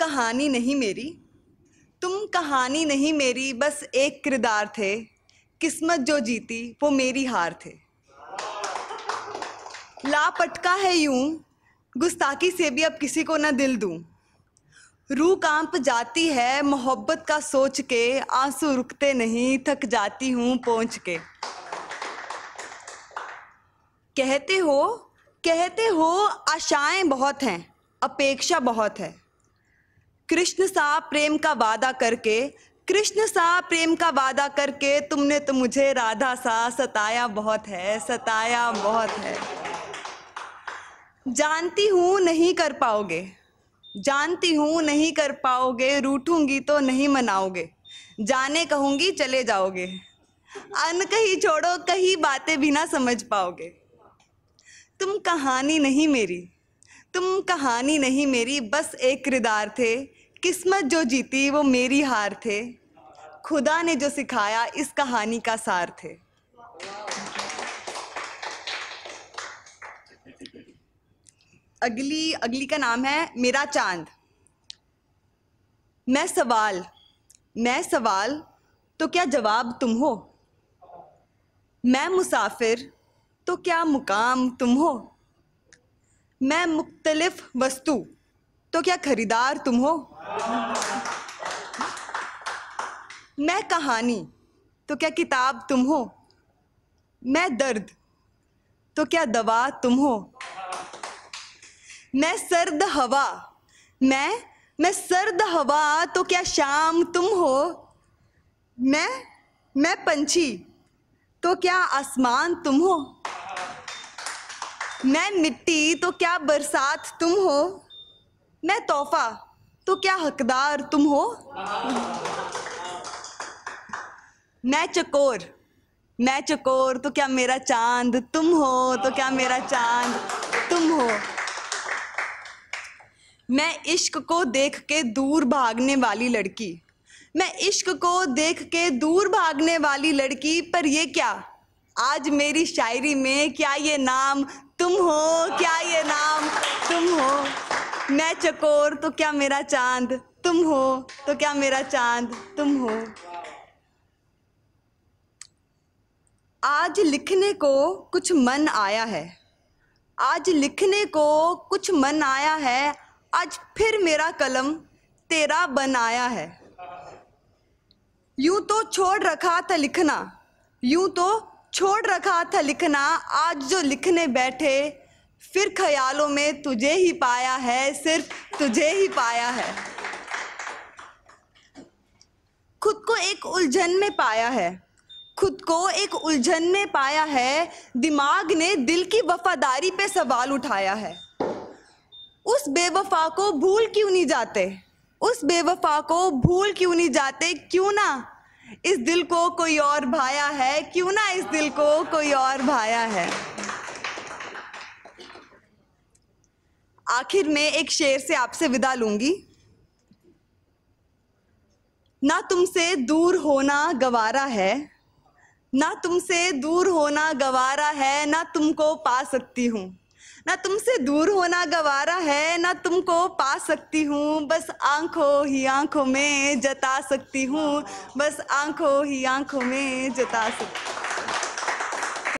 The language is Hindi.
कहानी नहीं मेरी तुम कहानी नहीं मेरी बस एक किरदार थे किस्मत जो जीती वो मेरी हार थे लापटका है यूं गुस्ताखी से भी अब किसी को ना दिल दूं रू कांप जाती है मोहब्बत का सोच के आंसू रुकते नहीं थक जाती हूं पहुंच के कहते हो कहते हो आशाएं बहुत हैं अपेक्षा बहुत है कृष्ण सा प्रेम का वादा करके कृष्ण सा प्रेम का वादा करके तुमने तो मुझे राधा सा सताया बहुत है सताया बहुत है जानती हूँ नहीं कर पाओगे जानती हूँ नहीं कर पाओगे रूठूंगी तो नहीं मनाओगे जाने कहूँगी चले जाओगे अन कहीं छोड़ो कहीं बातें भी ना समझ पाओगे तुम कहानी नहीं मेरी तुम कहानी नहीं मेरी बस एक किरदार थे किस्मत जो जीती वो मेरी हार थे खुदा ने जो सिखाया इस कहानी का सार थे अगली अगली का नाम है मेरा चांद मैं सवाल मैं सवाल तो क्या जवाब तुम हो मैं मुसाफिर तो क्या मुकाम तुम हो मैं मुख्तलिफ वस्तु तो क्या खरीदार तुम हो मैं कहानी तो क्या किताब तुम हो मैं दर्द तो क्या दवा तुम हो मैं सर्द हवा मैं मैं सर्द हवा तो क्या शाम तुम हो मैं मैं पंछी तो क्या आसमान तुम हो मैं मिट्टी तो क्या बरसात तुम हो मैं तोहफा तो क्या हकदार तुम हो मैं चकोर मैं चकोर तो क्या मेरा चांद तुम हो तो क्या मेरा चांद तुम हो मैं इश्क को देख के दूर भागने वाली लड़की मैं इश्क को देख के दूर भागने वाली लड़की पर ये क्या आज मेरी शायरी में क्या ये नाम तुम हो क्या ये नाम तुम हो मैं चकोर तो क्या मेरा चांद तुम हो तो क्या मेरा चांद तुम हो आज लिखने को कुछ मन आया है आज लिखने को कुछ मन आया है आज फिर मेरा कलम तेरा बन आया है यूं तो छोड़ रखा था लिखना यूं तो छोड़ रखा था लिखना आज जो लिखने बैठे फिर ख्यालों में तुझे ही पाया है सिर्फ तुझे ही पाया है खुद को एक उलझन में पाया है खुद को एक उलझन में पाया है दिमाग ने दिल की वफादारी पे सवाल उठाया है उस बेवफा को भूल क्यों नहीं जाते उस बेवफा को भूल क्यों नहीं जाते क्यों ना इस दिल को कोई और भाया है क्यों ना इस दिल को कोई और भाया है आखिर में एक शेर से आपसे विदा लूंगी ना तुमसे दूर होना गवारा है ना तुमसे दूर होना गवारा है ना तुमको पा सकती हूँ ना तुमसे दूर होना गवारा है ना तुमको पा सकती हूँ बस आंखों ही आंखों में जता सकती हूँ बस आंखों ही आंखों में जता सकती